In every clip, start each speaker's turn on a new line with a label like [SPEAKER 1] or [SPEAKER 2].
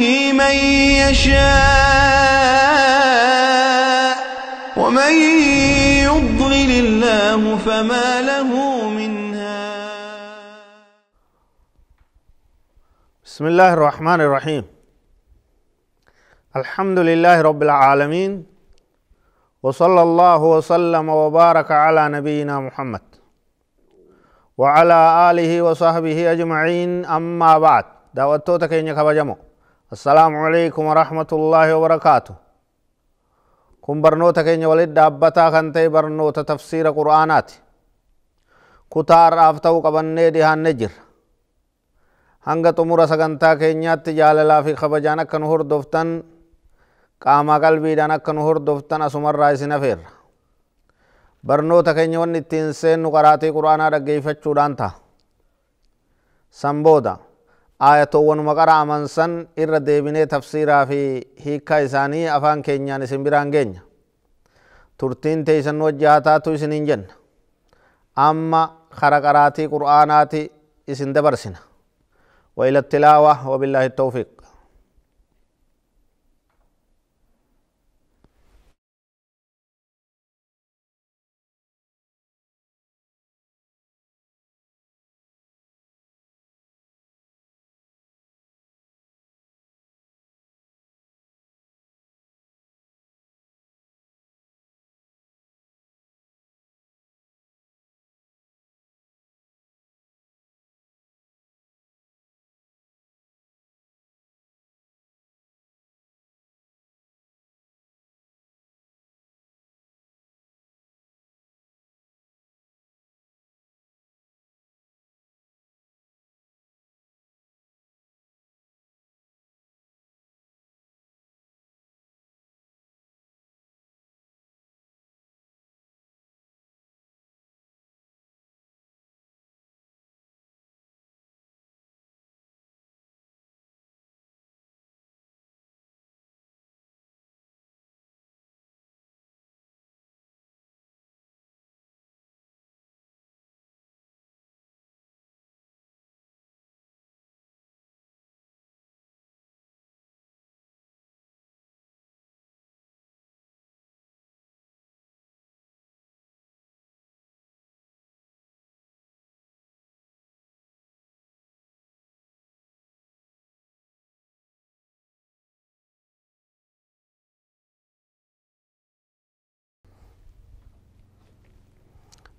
[SPEAKER 1] به من يشاء ومن يضلل الله فما له من هاد
[SPEAKER 2] بسم الله الرحمن الرحيم الحمد لله رب العالمين وصلى الله وسلم وبارك على نبينا محمد وعلى آله وصحبه أجمعين أما بعد دعوتو إنك بجمو assalaamu alaikum warahmatullaahi wabarakaatu kun barnoota keenya walit dhaabbataa kan ta'e barnoota tafsiira qur'aanaati kutaarraaf ta'u qabannee dhihaanne jirra hanga xumura sagantaa keenyaatti jaalalaa fi kabajaan akka nu hordoftan qaamaa qalbiidhaan akka nu hordoftan asumarraa isin hafeerra barnoota keenya wanni ittiin seennu qaraatii qur'aanaa dhaggeeffachuudhaan ta'a san ayatoowwan kara amansan irra deebinee tafsiraa fi hiikaa isaanii afaan keenyaan isin biraan geenya turtiin teeysan wajji haa taatu isiniin jenna amma kara qaraatii qur'aanaati isin dabarsina wa ila tilaawa wa billahi tawfiiq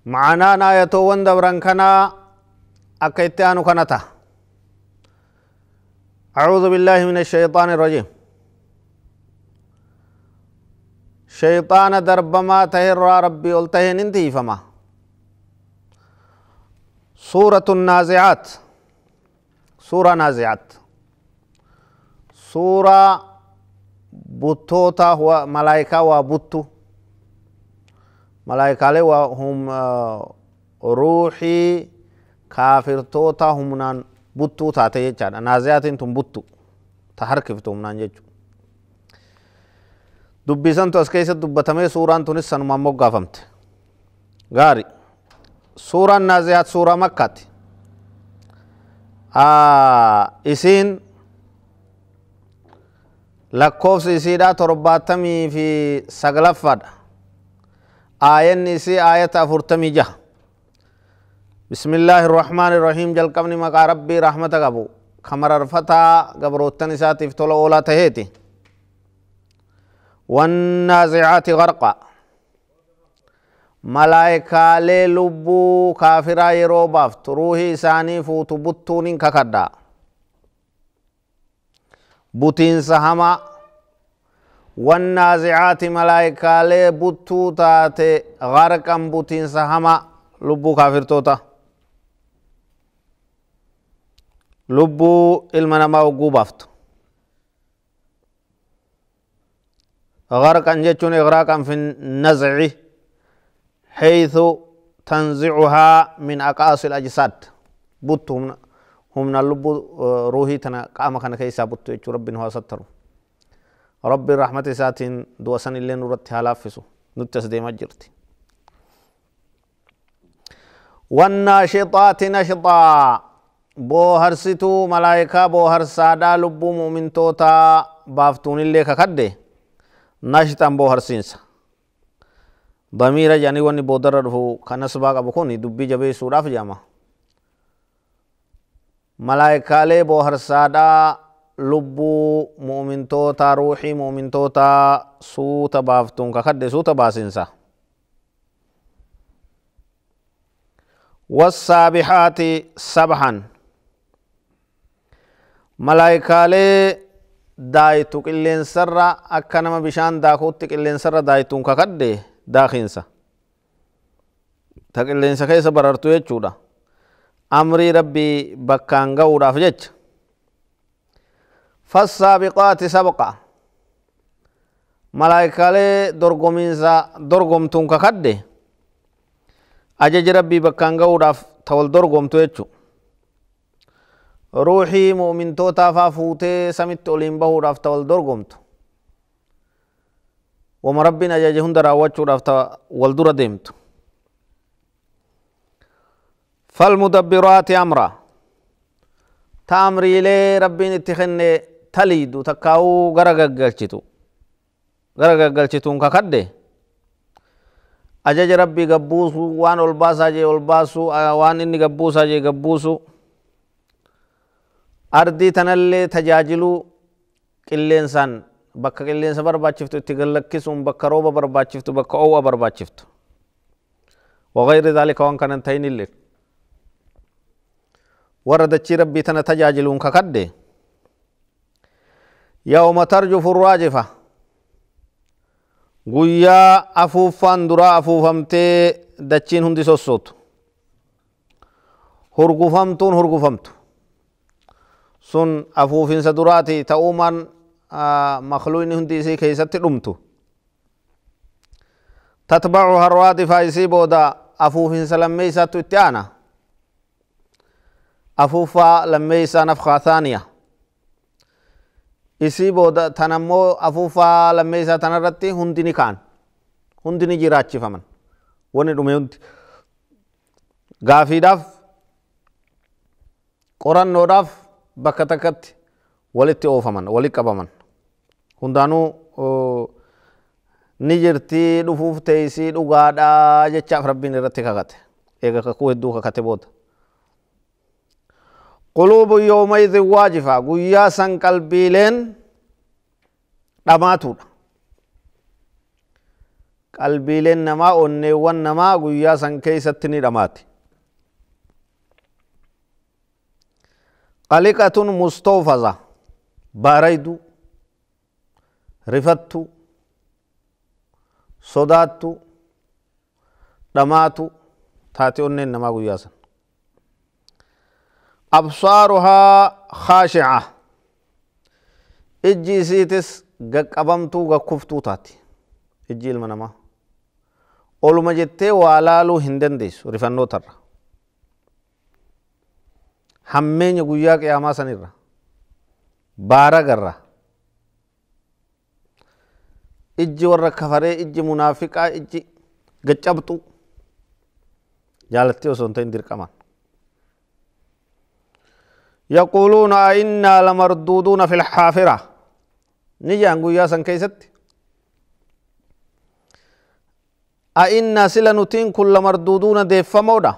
[SPEAKER 2] macanaa نا يتو وند akka أكيتانو aanu أعوذ بالله من الشيطان الرجيم شيطان درب ما تهر ربي ألتهن انتي فما سورة النازعات سورة نازعات سورة بطوتا هو ملائكة وبطو ملائكة عليه وهم روحي كافر توتا همنان بطو تاتي جانا نازيات انتم بطو تحركفتو همنان جيجو دبسان تو اسكيس دبتمي سوران تونس سنما مقافمت غاري سورة النازيات سورة مكة آه إسين لكوفس إسيدا ترباتمي في سغلفة آيني سي آية أفرتمي جه بسم الله الرحمن الرحيم جل قبني مقا ربي رحمة قبو خمر رفتا قبروتن ساتي فتولو أولا تهيتي والنازعات غرقا ملائكة للبو كافرا يرو بافت ساني فوتو بطونين ككدا بطين سهما والنازعات ملائكالي بطو تاتي غرقا بطين سهما لبو كافر توتا لبو المنما وقوبافت غرقا جتون إغراقا في النزع حيث تنزعها من أقاصي الأجساد بطو هم, هم اللب روحي تنا قام كان كيسا بطو ربنا هو سترو robin raaxmatisaatiin duwasanilleen ruratti haalaafisu nuttas deemaa jirti. waan naasheexxaati na shiixxaa booharsituu malaayikaa booharsaa dhaa lubbuu muummintootaa baaftuun illee kakadde naashitaan booharsisa baamira janni waan boodarra dhufu kan nasibaa qabu kuni dubbii jabeeyyiisuudhaaf ijaama malaayikalee booharsaa dhaa. lubbuu mu'mintoota ruuxii mu'mintoota suuta baaftuun kakadde suuta baasinsa. والسابحات سبحا ملائكالي دايتو قلين سرا أكنما بشان داكوت قلين سرا دايتون ككده داخنسا تقلين سكيس بررتو يجودا أمري ربي بكان غورا فجج فالسابقات سبقا ملائكة درغمين درغم تونك خد أجج ربي بكان غوراف تول درغم تويتشو روحي مؤمن توتا فافوتي سمت بهو راف تول درغم تو وما ربنا جاجه هند راواتشو راف تول درغم تو فالمدبرات أمرا تامري لي ربين اتخني taliidu takkaa'uu gara gaggalchitu gara gaggalchituun kakadde ajaja rabbii gabbuusu waan ol baasaa jee ol baasuu waan inni gabbuusaa jee gabbuusu ardii tanallee tajaajiluu qilleensaan bakka qilleensa barbaachiftu itti gallakkisuun bakka rooba barbaachiftu bakka oowa barbaachiftu wagayri zaalika waan kanan ta'in illee warra dachii rabbii tana tajaajiluun kakadde يوم ترجف الراجفة قويا أفوفان درا أفوفمتي دچين هندي سوسوت هرقفمتون هرقفمت سن أفوفين سدراتي تأوما آه مخلوين هندي سي كيست رمتو تتبعها الرادفة يسي بودا أفوفين سلميسة ساتو أفوفا لميسة نفخة ثانية isii booda tan ammoo afuufaa lammeessaa tanarratti hundi ni ka'an hundi ni jiraachifaman wanni dhume hundi gaafiidhaaf qorannoodhaaf bakka takkatti walitti oofaman walitti qabaman hundaanuu ni jirti dhufuuf teessii dhugaadhaa jechaaf rabbiin irratti kakate eega kakuu hedduu kakate booda. قلوب يومئذ واجفة قويا سن قلبي لين دماتودا قلبي لين نما أني ونما قويا سن كيستني دماتي قلقة مستوفزة باريدو rifattu sodaattu dhamaatu taate onneen namaa guyyaa sana أبصارها خاشعة إجي سيتس قبمتو قكفتو تاتي إجي المنما أولو مجتة والالو هندن ديس رفنو تر همين يقويا قياما سنر بارا قرر إجي ورّا كفره إجي منافقة إجي قچبتو جالتي وسنتين دير كمان يقولون إنا لمردودون في الحافرة نجان قويا سن كيست أئنا سلا نتين كل مردودون ديفا مودا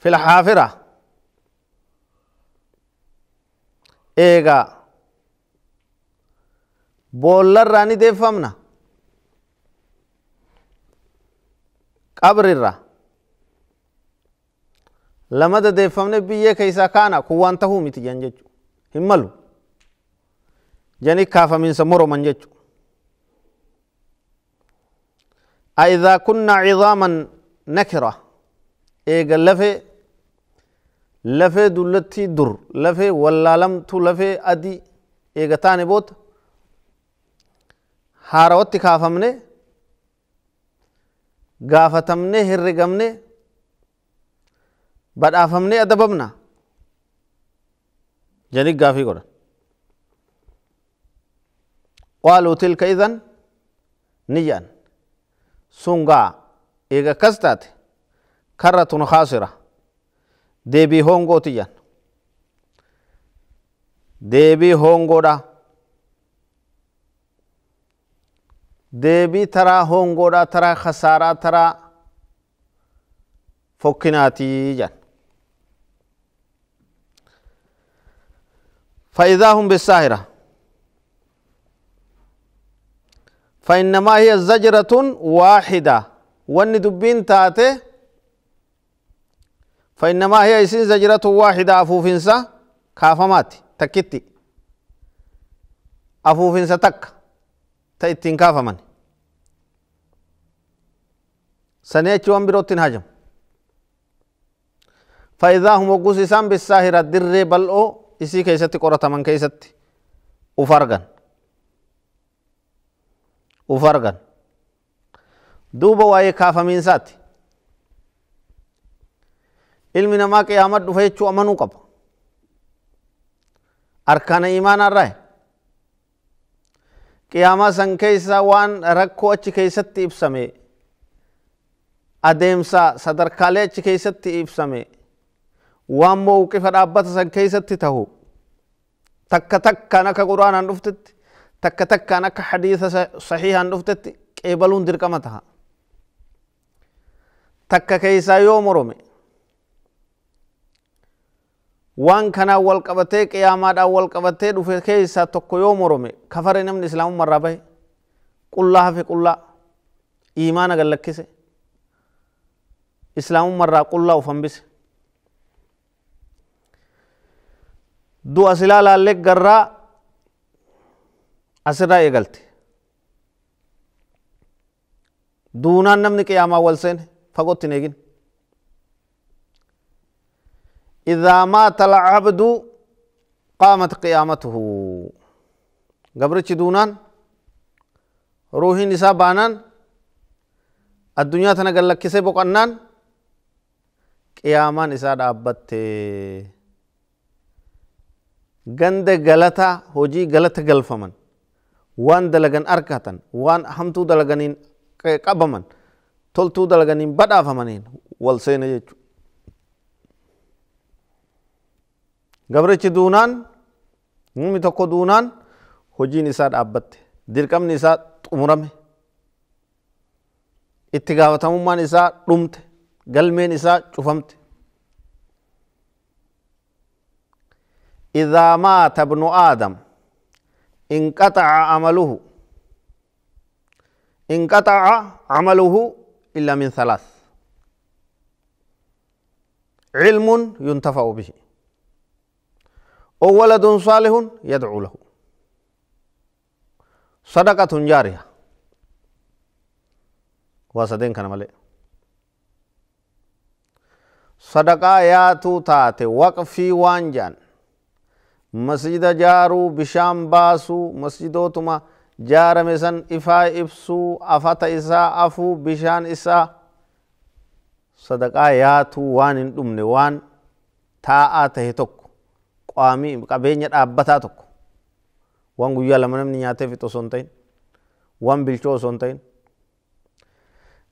[SPEAKER 2] في الحافرة إيغا بولر راني ديفا منا قبر الرا lama dadeeffamne biyyee keessaa kaana kun waan tahuu miti jan jechuudha. Hin malu. Jani kaafamiinsa moroman jechuudha. أإذا كنا عظاما نكرة إيجا لفي لفي دولتي در لفي ولا لم لفي أدي إيجا تاني بوت هاروتي كافمني غافتمني هرقمني badhaafamnee adabamna جانيك قافي قرن قالوا تلك إذن نيان سنغا إيغا كستات كرة خاسرة ديبي هونغو تيان ديبي هونغو دا ديبي ترى هونغو دا ترى خسارة ترى فكناتي جان فإذا هم بالساهرة فإنما هي زجرة واحدة وأن دبين تاتي فإنما هي إسين زجرة واحدة أفوفنسا كافمات تكتي أفوفنسا تك تأتين كافمان سنيتش وان بروتين هاجم فإذا هم وقوس إسان بالساهرة در بلؤ isii keessatti qorataman keessatti uf argan uf argan duuba waa'ee kaafamiinsaatti ilmi namaa qiyaamad dhufa jechuu amanuu qaba arkaana imaanaa irraa qiyaamaa san keessa waan rakkoo achi keessatti ibsame adeemsa sadarkaalee achi keessatti ibsame waan mawqifa dhaabbata san keessatti tahu takka takkaan akka quraanaan dhuftetti takka takkaan akka hadiisa sahiihaan dhuftetti qeebaluun dirqama taha takka keessaa yoo morome waan kanaan wal qabatee qiyaamaadhaan wal qabatee dhufe keessaa tokko yoo morome kafare namni islaamummaa irraa bahe qullaa hafe qullaa iimaana gallakkise islaamummaa qullaa ufan bise du silaa laallee garraa asirraa eegalte. dunaan namni qiyaamaa wal seene fagootti hin eegin. Idhaa maata alcabdu qaamat qiyaamatuhu. Gabrichi dunaan ruuhiin isaa baanaan addunyaa tana gallakkisee boqannaan qiyaamaan isaa dhaabbatte. ganda galataa hojii galata galfaman waan dalagan arkatan waan hamtuu dalaganiin qabaman toltuu dalaganiin badhaafamaniin wal seena jechu gabrichi duunaan mumi tokko duunaan hojiin isaa dhaabbatte dirqamni isaa xumurame itti gaafatamummaan isaa dhumte galmeen isaa cufamte إذا مات ابن آدم انقطع عمله انقطع عمله إلا من ثلاث علم ينتفع به أو ولد صالح يدعو له صدقة جارية وصدين كان ملئ صدقة ياتو تاتي وقفي وانجان masjida jaaruu bishaan baasuu masjidootuma jaarame san ifaa ibsuu afata isaa afuu bishaan isaa sadaqaa yaatu waan hin dhumne waan taa'aa tahe tokko qaamii qabeenya dhaabbataa tokko waan guyyaa lama namni nyaatee fixu osoo hin ta'in waan bilchoo osoo hin ta'in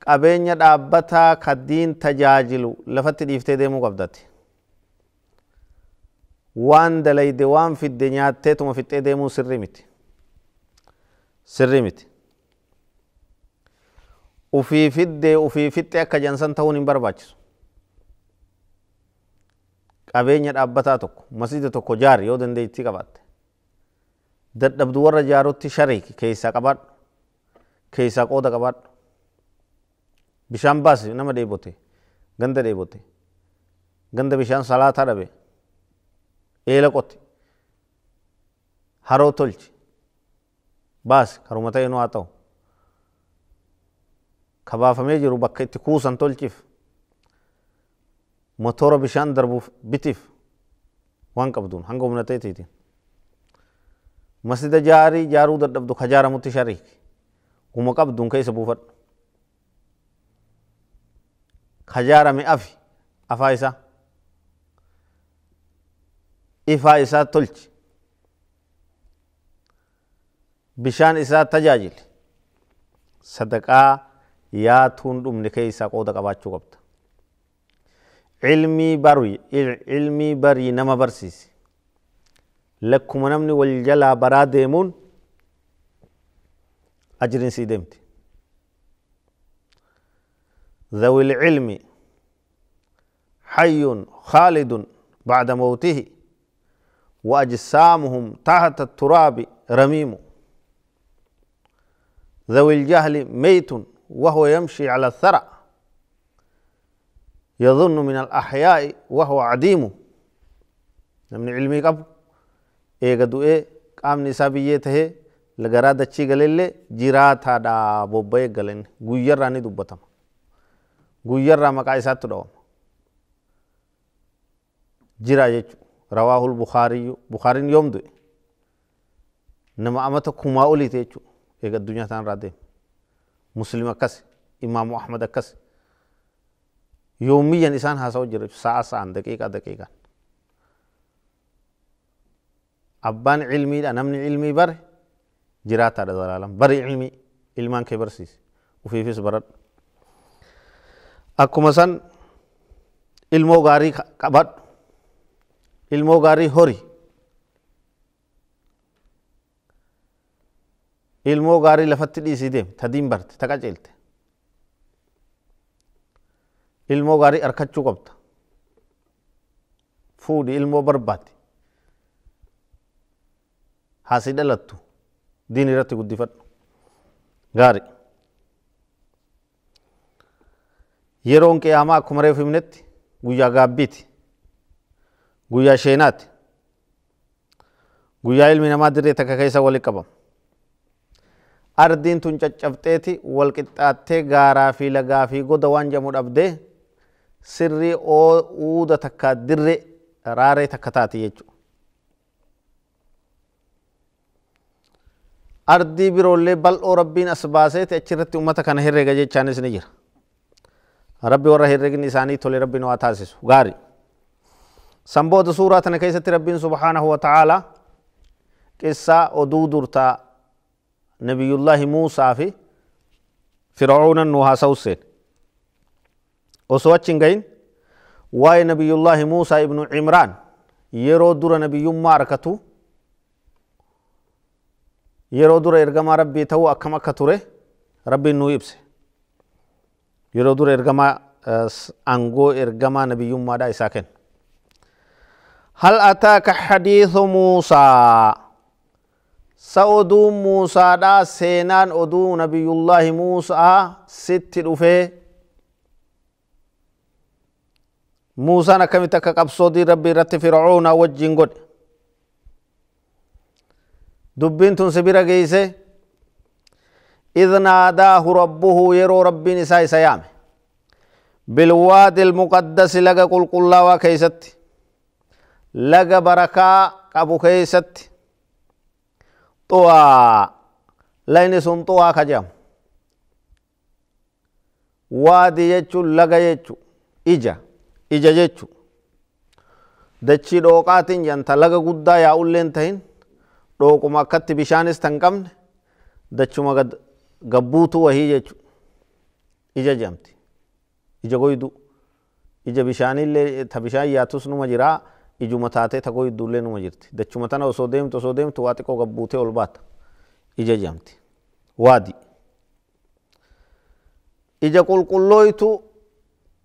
[SPEAKER 2] qabeenya dhaabbataa kaddiin tajaajilu lafatti dhiiftee deemuu qabdatti waan dalayde waan fidde nyaattee tuma fixxee deemuu sirri miti sirri miti ufii fidde ufii fixxe akka jansan ta'uun hin barbaachisu qabeenya dhaabbataa tokko masjida tokko jaar yoo dandeettii qabaatte dadhabdu warra jaarutti shariiki keessaa qabaadhu keessaa qooda qabaadhu bishaan baasi nama dheebote ganda dheebote ganda bishaan salaataa dhabe eela qote haroo tolche baasi karuma ta'eenuu haa ta'u kabaafamee jiru bakka itti kuusan tolchiif motora bishaan darbuuf bitiif waan qabduun hanga humna ta'eetiitiin masjida jaarii jaaruu dadhabdu ka jaaramutti shariiki guma qabduun keessa buufadhu ka jaarame afi afaa isaa ifaa isaa tolchi bishaan isaa tajaajili sadaqaa yaatuun dhumne keessaa qooda qabaachuu qabda. Cilmii barii ilmii barii nama barsiisi. Lakkuma namni wal jalaa baraa deemuun ajriin sii deemti. ذوي العلم حي خالد بعد موته وأجسامهم تحت التراب رميم ذوي الجهل ميت وهو يمشي على الثرى يظن من الأحياء وهو عديم نمن علمي قبو إيه قدو إيه قام نسابية تهي لغرا دچي غلل جيراتا دا بوبي غلن غير راني دوبتم غير را مقا إسات دوام جيرا يچو rawaahul bukaariyyu bukaariin yoom du'e nama ama tokkumaa oliite jechuudha eega addunyaa isaan irraa deema muslim akkas imaamu ahmad akkas yoomiyyan isaan haasa'u jira jechuudha sa'a sa'aan daqiiqaa daqiiqaan abbaan cilmiidha namni cilmii bare jiraataadha zalaalan bari cilmii ilmaan kee barsiise ufiifis baradhu akkuma san ilmoo gaarii qabadhu ilmogaarii hori ilmoo gaarii lafatti dhiisii deemte tadiin barte ta qaceelte ilmoo gaarii arkachuu qabta fuudhi ilmoo barbaaddi haasii dhalattu diin irratti guddifadhu gaarii yeroon qiyaamaa akkuma reef himnetti guyyaa gaabbiiti guyyaa sheenaati guyyaa ilmi namaa dirree takka keessa walitti qabama. Ardiin tun caccabteeti wal qixxaattee gaaraa fi lagaa fi goda waan jedhamu dhabdee sirrii uuda takka dirree raaree takka taati jechuudha. Ardii biroollee bal'oo rabbiin as baaseeti achirratti uummata kana herreega jechaanis ni jira. Rabbi warra herreegni isaanii tole rabbiin waa taasisu gaarii. سنبود سورة كيسة ربي سبحانه وتعالى قصة أدو درتا نبي الله موسى في فرعون نوها سوسين وسواتشن غين واي نبي الله موسى ابن عمران يرو دور نبي ماركتو يرو دور إرقما ربي تو أكما كتوره ربي نو يبسي يرو دور إرقما آه، أنغو إرقما نبي يوم مادا إساكن هل أتاك حديث موسى سأدو موسى دا سينان أدو نبي الله موسى ست رفه موسى نكمي تكك أبصودي ربي رت فرعون وجين قد دبين تنسبير جيسي إذ ناداه ربه يرو ربي نساي سيامي بالواد المقدس لقى قل قل الله وكيستي laga barakaa qabu keessatti xuwaa layni sun xuwaa ka jedhamu waadi jechuun laga jechu ija ija jechu dachii dhooqaatiin janta laga guddaa yaa'ulleen tahin dhooquma akkatti bishaanis tan qabne dachuma gabbuutu wahii jechu ija jamti ija goyduu ija bishaanillee ta bishaan yaatus numa jiraa ijuma taatee tagoo idduullee numa jirti. Dachuma tana osoo deemtu osoo deemtu waa xiqqoo gabbuutee ol baata. Ija jamti. Waadi. Ija qulqullooytu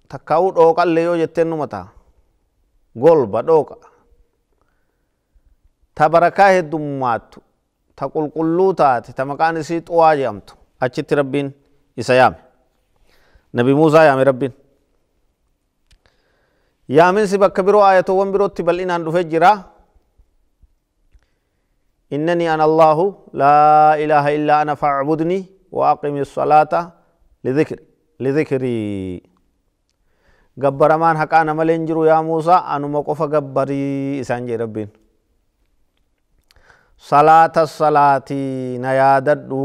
[SPEAKER 2] takkaa'uu dhooqallee yoo jetteen numa ta'a. Golba dhooqa. Ta barakaa heddummaattu ta qulqulluu taate ta maqaan isii xuwaa jedhamtu achitti rabbiin isa yaame. Nabi Muusaa yaame rabbiin. yaaminsi bakka biroo aayatowwan birootti bal'inaan dhufe jira innani ana allaahu laa ilaaha illaa ana faacbudni waaqimi salaata lidikrii gabbaramaan haqaana malee hin jiru yaa muusaa anuma qofa gabbarii isaan jee rabbiin salaata salaatii na yaadadhu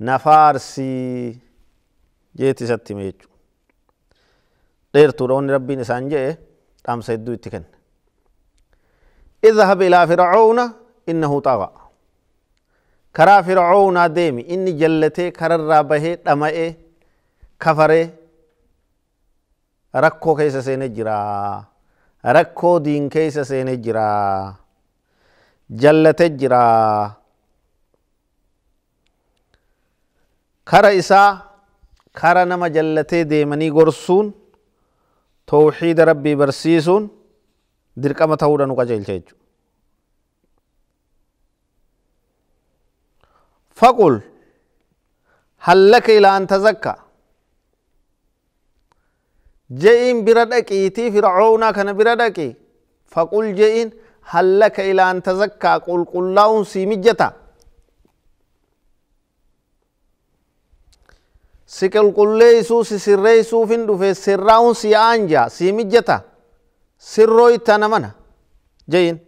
[SPEAKER 2] na faarsii jeetisatti meechu dheertuu roonni rabbiin isaan je'e dhaamsa hedduu itti kenne. Idhahab ilaa Fircoona innahu xaqa. Karaa Fircoonaa deemi inni jallatee kararraa bahee dhama'ee kafaree rakkoo keessa seenee jira. Rakkoo diin keessa seenee jira. Jallate jira. Kara isaa kara nama jallatee deemanii gorsuun tawxiida rabbii barsiisuun dirqama ta'uudha nu qajeelcha jechuudha. فقل هل لك إلى أن تزكى جئين بردكي تي فرعون كان بردكي فقل جئين هل لك إلى أن تزكى قل قل لهم سيمجتا si qulqulleeysuu si sirreeysuufin dhufe sirraa'uun si aanja si mijjata sirroo ittaana mana jayin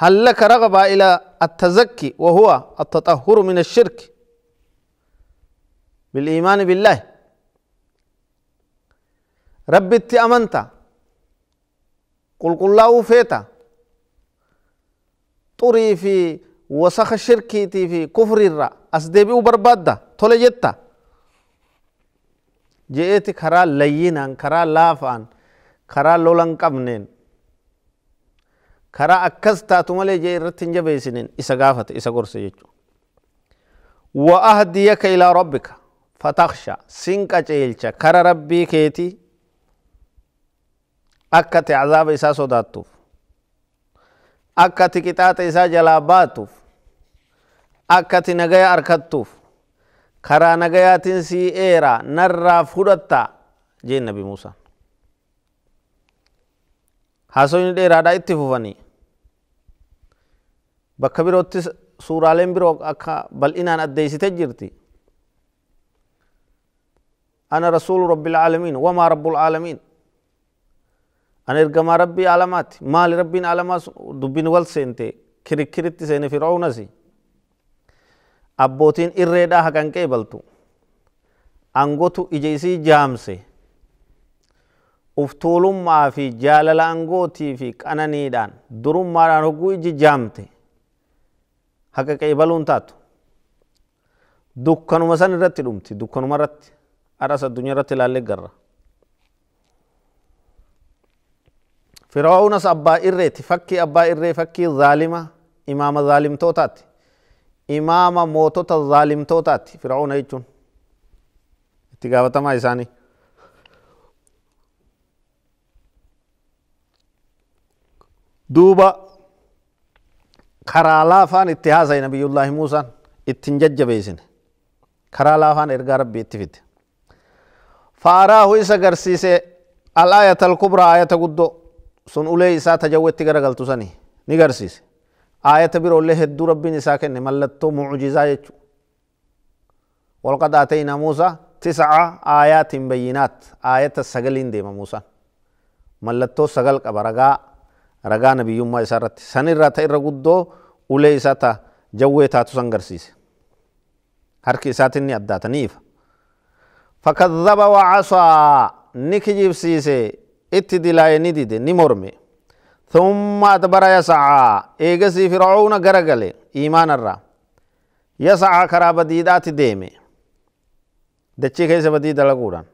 [SPEAKER 2] هل لك رغبة إلى التزكي وهو التطهر من الشرك بالإيمان بالله رب أمنت قل قل له فيتا طري في وسخ شركيتي في كفر الرا أسدبي وبربادة تولي جتا جئت كرا لينا كرا لافان كرا لولن قبنين كرا أكس تاتو ملي جئ رتن جبيسنين إسا غافت إسا قرس جيجو وأهديك إلى ربك فتخشى سنك جيلچا كرا ربي كيتي أكت عذاب إسا صداتوف أكت كتات إسا جلاباتوف Akkati nagayya harkattuuf karaa nagayaatiin sii era narraa fudhataa jennabi Musa haasawwin dheeraadhaa itti fufani bakka biroottis suuraaleen biro akka bal'inaan addeessite jirti ana arra suurroo robbilee alamiin waamaa robbule alamiin an erga maa robbii alamaatti maalii robbiin alamaa dubbiin wal seentee kirikiriitti seeniifirraa'uu nasi. abbootiin irreedhaa haqanqee keebaltu angotu ija isii jaamse uftuulummaa fi jaalala angotii fi qananiidhaan durummaadhaan hogguu iji jaamte haqa qeebaluun taatu dukkanuma san irratti dhumti dukkanuma irratti aras addunyaa irratti ilaallee garra. Firaa'uunas abbaa irreeti fakkii abbaa irree fakkii zaalima imaama zaalimtootaati. imaama mootota zaalimtootaati fir'auna jechuun itti gaafatamaa isaanii. duuba karaa laafaan itti haasaye nabiyullaahi muusaan ittiin jajjabeessine karaa laafaan ergaa rabbi itti fide faaraahu isa garsiise al-aayata al-kubraa aayata guddoo sun ulee isaa tajawwetti garagaltu sanii ni garsiise آية برولي هدو ربي نساء كنه ملتو معجزة يجو ولقد آتينا موسى تسعة آيات بينات آية السقلين ديما موسى ملتو سقل قبا رقا رقا نبي يوم إسارت سنر رتا إرقودو أولي إساتا جوه تاتو سنگرسيس هرك إساتني أداتنيف فكذب وعصى نكجيب سيسي اتدلاي نديد نمرمي ثم أدبر يسعى إيجسي فرعون غرغل إيمان الرّا يسعى كرا بديدات ديمي دچي كيس بديد لغوران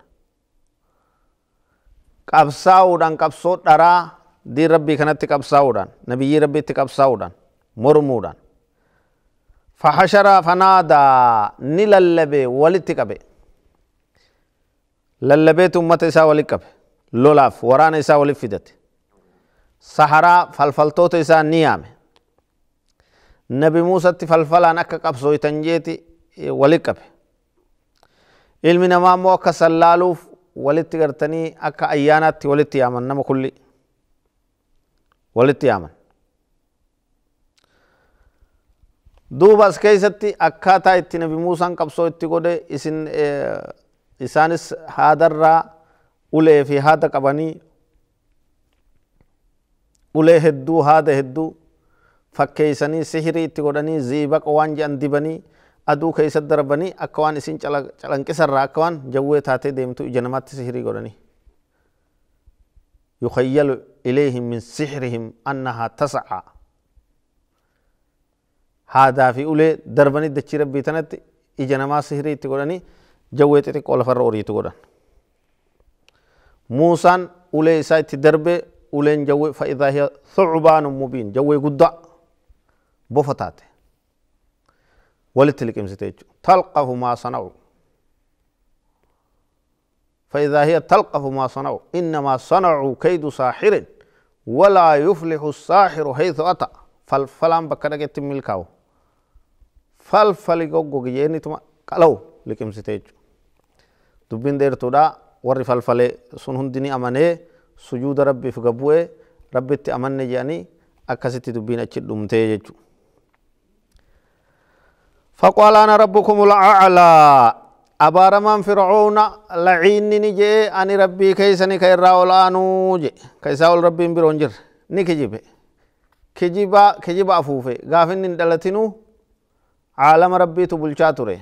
[SPEAKER 2] قبصاودان قبصود درا دي ربي كنت قبصاودان نبي ربي تقبصاودان مرمودان فحشر فنادى نللبي ولتكبي للبيت أمتي ساولي كبي لولاف وراني ساولي فيدتي saharaa falfaltoota isaan ni yaame nabi muusatti falfalaan akka qabsooytan jeeti walit qabe ilmi namaa immoo akka sallaaluuf walitti gartanii akka ayyaanaatti walitti yaaman nama kulli walitti yaaman duuba as keessatti akkaataa itti nabi muusaan qabsoo itti godhe isin isaanis haadarraa ulee fi haada qabanii ulee hedduu haada hedduu fakkeeysanii sihirii itti godhanii ziibaqa waan jedhan dibanii aduu keessa darbanii akka waan isin calanqisarraa akka waan jawwee taatee deemtu ija namaatti sihirii godhanii. يخيل إليهم من سحرهم أنها تسعى هذا في أولي دربني دچي ربي تنت إجنما سحري تقولني جويت تقول فروري تقولن موسى أولي إساء تدربي ولين جو فإذا هي ثعبان مبين جو guddaa bofa ولتلك امزتيج تلقف ما صنعوا فإذا هي تلقف ما صنعوا إنما صنعوا كيد ساحر ولا يفلح الساحر حيث أتى فالفلان بكرة جت ملكاو فالفلي جوجو جيني تما كلو لكم ستيج دبين دير تودا وري فالفلي سنهن دني أمانه sujjuuda rabbiif gabbu'ee rabbi itti amannee jedhanii akkasitti dubbiin achi dhumtee jechuudha. fok-u alaa na rabbi kumala'aa calaa abbaaramaan fir'aana la'iinni ni jahe ani rabbi keessani ka irra olaanuu je ka isaa olrabbii hin biroon jira ni kijibe kijiba afuufee gaafiiniin dhalatinuu caalama rabbiitu bulchaa ture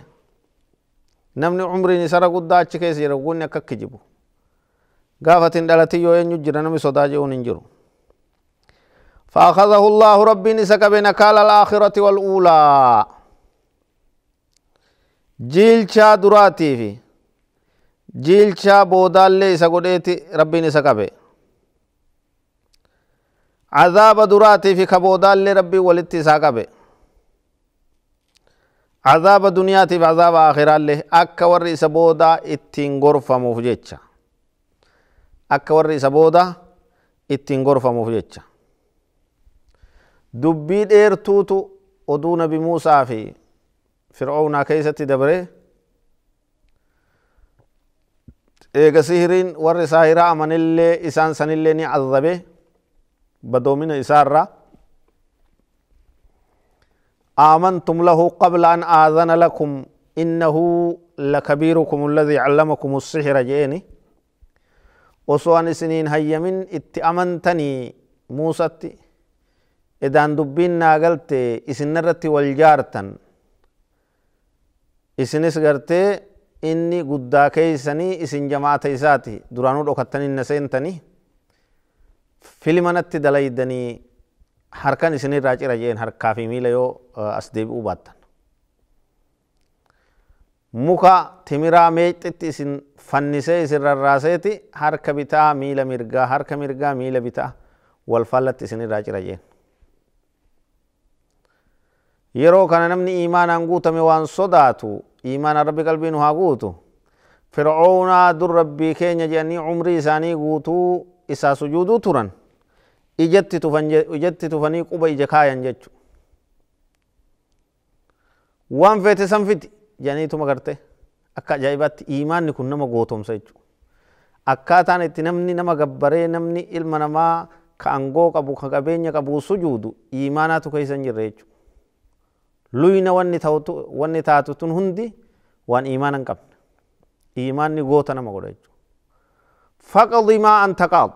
[SPEAKER 2] namni umriin sarara guddaa achi keessa jira guutummaa akka kijibu. قافة دلتي يو ينجو جرنم صداجي وننجرو فأخذه الله ربي نسك بنكال الآخرة والأولى جيل شا دراتي في جيل شا بودال لي سقوديتي ربي نسك به عذاب دراتي في كبودال لي ربي ولتي ساك عذاب دنياتي في عذاب آخرة لي أكا ورئيس بودا اتين غرفة مفجتشا akka warri isa booda ittiin gorfamuuf jecha dubbii dheertuutu oduu nabi Muusaa fi Fir'oownaa keessatti dabre eega sihiriin warri saahiraa amanillee isaan sanillee ni azabe badoomina isaarraa آمنتم له قبل أن آذن لكم إنه لكبيركم الذي علمكم السحر جئني وصوان سنين هيمين اتأمنتني موسى إذا دبين ناقلت إسن الرت والجارتن إسنس قرت إني قدا كيسني إسن جماعة إساتي درانو دوكتني نسينتني فيلمنت دليدني حركان إسن راجع راجعين حركة في ميلا يو أسدب آه، وباتن muka timiraa meexxitti isin fannisee isin rarraaseeti harka bitaa miila mirgaa harka mirgaa miila bitaa wal fallatti isin irraa cira jeen. Yeroo kana namni imaanaan guutame waan sodaatu imaanaan rabbi qalbii nu haa guutu. Fircoonaa dur rabbii keenya jedhanii umrii isaanii guutuu isaa sujuuduu turan ijatti tufanii quba ija kaayan jechu. Waan feete san janiituma gartee akka ajaa'ibaatti imaanni kun nama gootomsa jechuudha. Akkaataan itti namni nama gabbaree namni ilma namaa ka angoo qabu ka qabeenya qabu sujuudu imaanaatu keessa hin jirre jechuudha. Luyna wanni taatu tun hundi waan imaana hin qabne. Imaanni goota nama godha jechuudha. Faqadhi maa anta qaadu.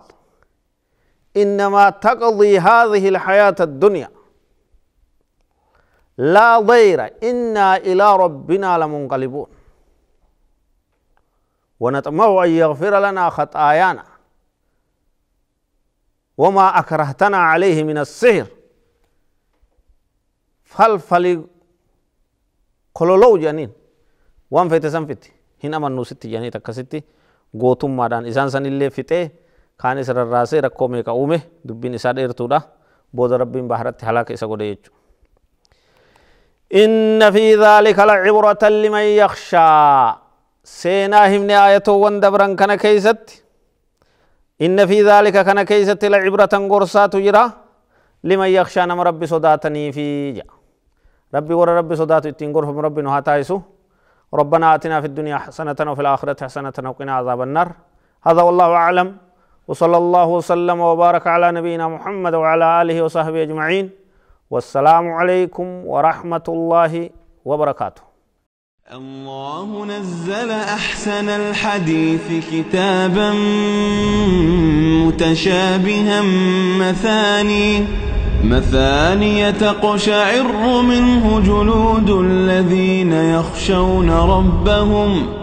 [SPEAKER 2] إنما تقضي هذه الحياة الدنيا لا ضير إنا إلى ربنا لمنقلبون ونطمع أن يغفر لنا خطايانا وما أكرهتنا عليه من السحر فلفل كلولو جنين وان فيت سن فيت هنا من نوستي جاني تكستي غوتم مادان إسان سن اللي فيته خاني سر الراسي ركو ميكا أومي دبين إسان إرتودا بود ربين بحرت حلاك إسا قد إن في ذلك لعبرة لمن يخشى سينا همني آية وندبرا كان كيست إن في ذلك كان كيست لعبرة قرصة جرا لمن يخشى نم ربي صداتني في جا ربي ور ربي صدات اتين قرفم ربي نهاتايسو ربنا آتنا في الدنيا حسنة وفي الآخرة حسنة وقنا عذاب النار هذا والله أعلم وصلى الله وسلم وبارك على نبينا محمد وعلى آله وصحبه أجمعين والسلام عليكم ورحمة الله وبركاته
[SPEAKER 1] الله نزل أحسن الحديث كتابا متشابها مثاني مثاني تقشعر منه جلود الذين يخشون ربهم